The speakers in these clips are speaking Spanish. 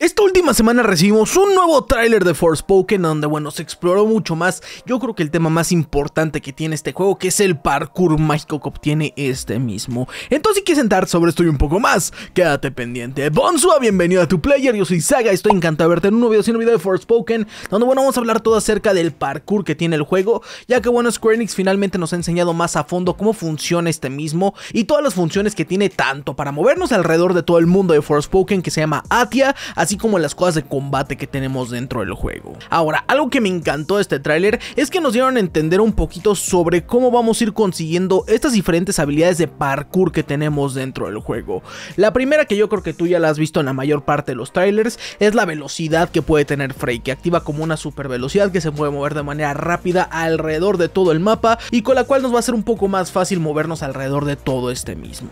Esta última semana recibimos un nuevo tráiler de Forspoken donde bueno, se exploró mucho más. Yo creo que el tema más importante que tiene este juego que es el parkour mágico que obtiene este mismo. Entonces si quieres entrar sobre esto y un poco más, quédate pendiente. Bonsua, bienvenido a tu player, yo soy Saga, estoy encantado de verte en un nuevo video, sin un video de Forspoken donde bueno, vamos a hablar todo acerca del parkour que tiene el juego, ya que bueno, Square Enix finalmente nos ha enseñado más a fondo cómo funciona este mismo y todas las funciones que tiene tanto para movernos alrededor de todo el mundo de Forspoken que se llama Atia, así así como las cosas de combate que tenemos dentro del juego. Ahora, algo que me encantó de este tráiler es que nos dieron a entender un poquito sobre cómo vamos a ir consiguiendo estas diferentes habilidades de parkour que tenemos dentro del juego. La primera que yo creo que tú ya la has visto en la mayor parte de los trailers es la velocidad que puede tener Frey, que activa como una super velocidad que se puede mover de manera rápida alrededor de todo el mapa y con la cual nos va a ser un poco más fácil movernos alrededor de todo este mismo.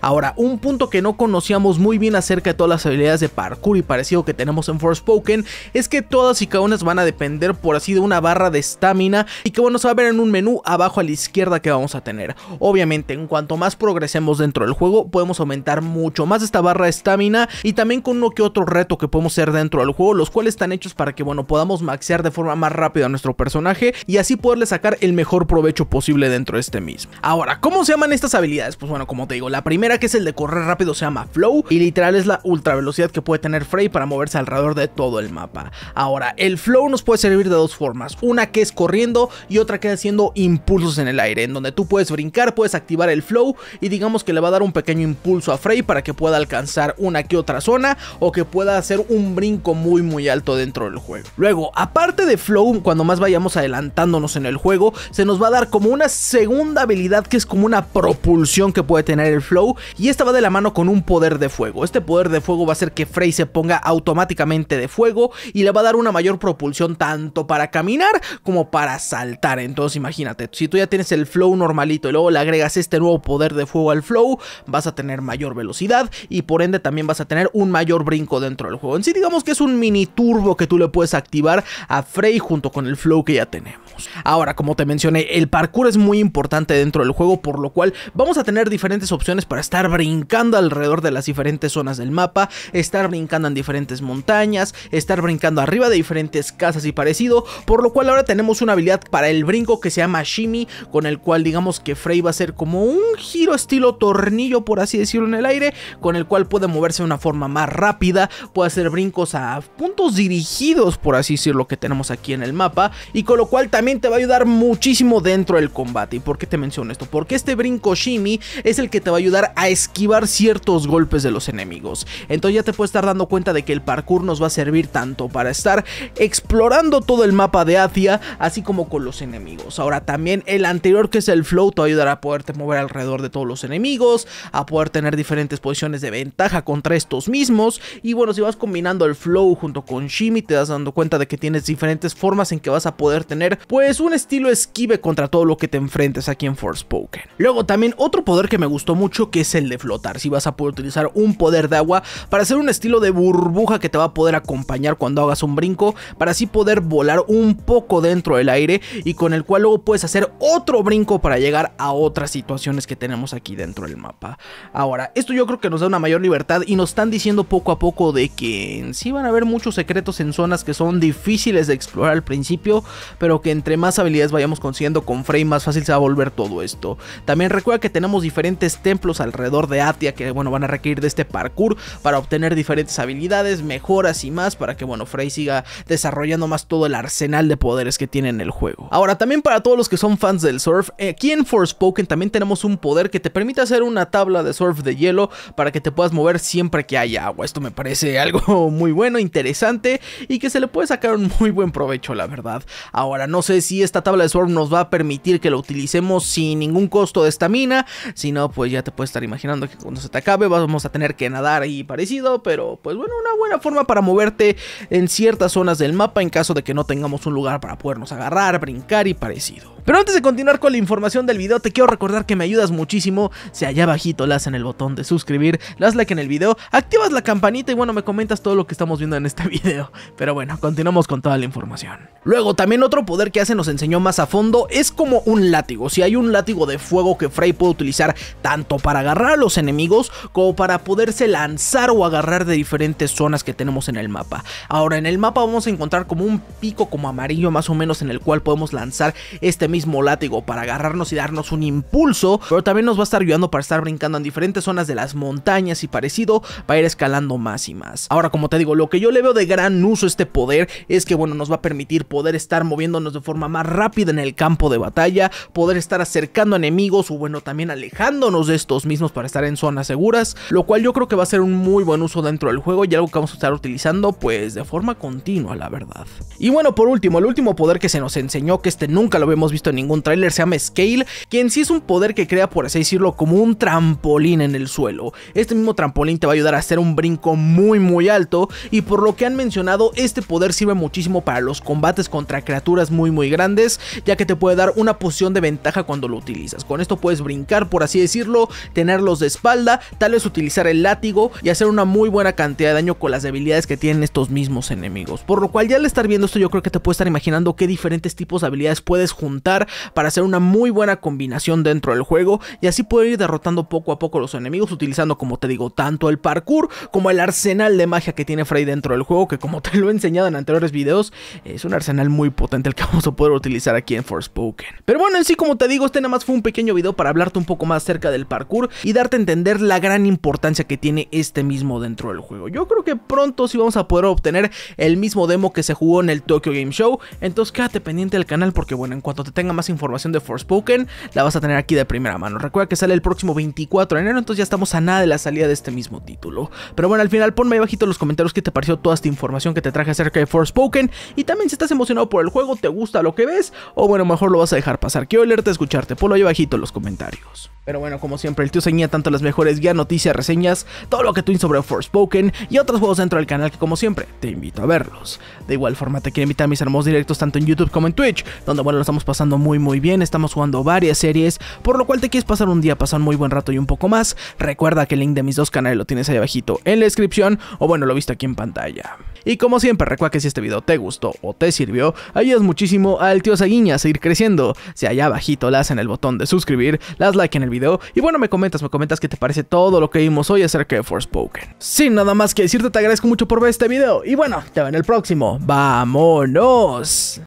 Ahora, un punto que no conocíamos muy bien acerca de todas las habilidades de parkour y para que tenemos en Forspoken es que todas y cada una van a depender por así de una barra de estamina y que bueno se va a ver en un menú abajo a la izquierda que vamos a tener. Obviamente en cuanto más progresemos dentro del juego podemos aumentar mucho más esta barra de estamina y también con uno que otro reto que podemos hacer dentro del juego los cuales están hechos para que bueno podamos maxear de forma más rápida a nuestro personaje y así poderle sacar el mejor provecho posible dentro de este mismo. Ahora, ¿cómo se llaman estas habilidades? Pues bueno, como te digo, la primera que es el de correr rápido se llama Flow y literal es la ultra velocidad que puede tener Fred para moverse alrededor de todo el mapa. Ahora, el flow nos puede servir de dos formas, una que es corriendo y otra que es haciendo impulsos en el aire, en donde tú puedes brincar, puedes activar el flow y digamos que le va a dar un pequeño impulso a Frey para que pueda alcanzar una que otra zona o que pueda hacer un brinco muy muy alto dentro del juego. Luego, aparte de flow, cuando más vayamos adelantándonos en el juego, se nos va a dar como una segunda habilidad que es como una propulsión que puede tener el flow y esta va de la mano con un poder de fuego. Este poder de fuego va a hacer que Frey se ponga automáticamente de fuego y le va a dar una mayor propulsión tanto para caminar como para saltar. Entonces imagínate, si tú ya tienes el flow normalito y luego le agregas este nuevo poder de fuego al flow, vas a tener mayor velocidad y por ende también vas a tener un mayor brinco dentro del juego. En sí digamos que es un mini turbo que tú le puedes activar a Frey junto con el flow que ya tenemos. Ahora, como te mencioné, el parkour es muy importante dentro del juego, por lo cual vamos a tener diferentes opciones para estar brincando alrededor de las diferentes zonas del mapa, estar brincando en diferentes montañas, estar brincando arriba de diferentes casas y parecido, por lo cual ahora tenemos una habilidad para el brinco que se llama Shimi, con el cual digamos que Frey va a ser como un giro estilo tornillo, por así decirlo, en el aire, con el cual puede moverse de una forma más rápida, puede hacer brincos a puntos dirigidos, por así decirlo, que tenemos aquí en el mapa, y con lo cual también te va a ayudar muchísimo dentro del combate. ¿Y por qué te menciono esto? Porque este brinco shimi es el que te va a ayudar a esquivar ciertos golpes de los enemigos. Entonces ya te puedes estar dando cuenta de que el parkour nos va a servir tanto para estar explorando todo el mapa de Asia, así como con los enemigos. Ahora también el anterior que es el flow te va a ayudar a poderte mover alrededor de todos los enemigos, a poder tener diferentes posiciones de ventaja contra estos mismos. Y bueno, si vas combinando el flow junto con shimi, te das dando cuenta de que tienes diferentes formas en que vas a poder tener... Pues, pues un estilo esquive contra todo lo que te enfrentes aquí en Forspoken. Luego también otro poder que me gustó mucho que es el de flotar, si vas a poder utilizar un poder de agua para hacer un estilo de burbuja que te va a poder acompañar cuando hagas un brinco, para así poder volar un poco dentro del aire y con el cual luego puedes hacer otro brinco para llegar a otras situaciones que tenemos aquí dentro del mapa. Ahora, esto yo creo que nos da una mayor libertad y nos están diciendo poco a poco de que sí van a haber muchos secretos en zonas que son difíciles de explorar al principio, pero que entre más habilidades vayamos consiguiendo con Frey, más fácil se va a volver todo esto. También recuerda que tenemos diferentes templos alrededor de Atia que, bueno, van a requerir de este parkour para obtener diferentes habilidades, mejoras y más para que, bueno, Frey siga desarrollando más todo el arsenal de poderes que tiene en el juego. Ahora, también para todos los que son fans del surf, eh, aquí en Forspoken también tenemos un poder que te permite hacer una tabla de surf de hielo para que te puedas mover siempre que haya agua. Esto me parece algo muy bueno, interesante y que se le puede sacar un muy buen provecho, la verdad. Ahora, no sé si esta tabla de Swarm nos va a permitir que lo utilicemos sin ningún costo de estamina. Si no, pues ya te puedes estar imaginando que cuando se te acabe vamos a tener que nadar y parecido. Pero pues bueno, una buena forma para moverte en ciertas zonas del mapa en caso de que no tengamos un lugar para podernos agarrar, brincar y parecido. Pero antes de continuar con la información del video, te quiero recordar que me ayudas muchísimo si allá abajito las en el botón de suscribir, las like en el video, activas la campanita y bueno, me comentas todo lo que estamos viendo en este video. Pero bueno, continuamos con toda la información. Luego, también otro poder que hace nos enseñó más a fondo es como un látigo. Si hay un látigo de fuego que Frey puede utilizar tanto para agarrar a los enemigos como para poderse lanzar o agarrar de diferentes zonas que tenemos en el mapa. Ahora, en el mapa vamos a encontrar como un pico como amarillo más o menos en el cual podemos lanzar este mismo mismo látigo para agarrarnos y darnos un impulso, pero también nos va a estar ayudando para estar brincando en diferentes zonas de las montañas y parecido para ir escalando más y más. Ahora, como te digo, lo que yo le veo de gran uso este poder es que, bueno, nos va a permitir poder estar moviéndonos de forma más rápida en el campo de batalla, poder estar acercando enemigos o, bueno, también alejándonos de estos mismos para estar en zonas seguras, lo cual yo creo que va a ser un muy buen uso dentro del juego y algo que vamos a estar utilizando, pues, de forma continua, la verdad. Y bueno, por último, el último poder que se nos enseñó, que este nunca lo habíamos visto en ningún tráiler, se llama Scale, quien sí es un poder que crea, por así decirlo, como un trampolín en el suelo. Este mismo trampolín te va a ayudar a hacer un brinco muy muy alto y por lo que han mencionado, este poder sirve muchísimo para los combates contra criaturas muy muy grandes, ya que te puede dar una poción de ventaja cuando lo utilizas. Con esto puedes brincar, por así decirlo, tenerlos de espalda, tal vez utilizar el látigo y hacer una muy buena cantidad de daño con las debilidades que tienen estos mismos enemigos. Por lo cual ya al estar viendo esto yo creo que te puedes estar imaginando qué diferentes tipos de habilidades puedes juntar para hacer una muy buena combinación dentro del juego y así poder ir derrotando poco a poco los enemigos utilizando como te digo tanto el parkour como el arsenal de magia que tiene Frey dentro del juego que como te lo he enseñado en anteriores videos es un arsenal muy potente el que vamos a poder utilizar aquí en Forspoken. Pero bueno en sí como te digo este nada más fue un pequeño video para hablarte un poco más acerca del parkour y darte a entender la gran importancia que tiene este mismo dentro del juego. Yo creo que pronto sí vamos a poder obtener el mismo demo que se jugó en el Tokyo Game Show entonces quédate pendiente del canal porque bueno en cuanto te tenga más información de Forspoken, la vas a tener aquí de primera mano. Recuerda que sale el próximo 24 de enero, entonces ya estamos a nada de la salida de este mismo título. Pero bueno, al final ponme ahí bajito en los comentarios que te pareció toda esta información que te traje acerca de Forspoken y también si estás emocionado por el juego, te gusta lo que ves o bueno, mejor lo vas a dejar pasar. Quiero leerte, escucharte, ponlo ahí bajito en los comentarios. Pero bueno, como siempre, el tío señía tanto las mejores guías, noticias, reseñas, todo lo que tú sobre Forspoken y otros juegos dentro del canal que como siempre te invito a verlos. De igual forma te quiero invitar a mis hermosos directos tanto en YouTube como en Twitch, donde bueno, lo estamos pasando muy muy bien, estamos jugando varias series, por lo cual te quieres pasar un día, pasar un muy buen rato y un poco más, recuerda que el link de mis dos canales lo tienes ahí abajito en la descripción, o bueno, lo visto aquí en pantalla. Y como siempre, recuerda que si este video te gustó o te sirvió, ayudas muchísimo al tío Saguiña a seguir creciendo, si allá abajito las en el botón de suscribir, las like en el video, y bueno, me comentas, me comentas qué te parece todo lo que vimos hoy acerca de Forspoken. Sin nada más que decirte, te agradezco mucho por ver este video, y bueno, te veo en el próximo, ¡vámonos!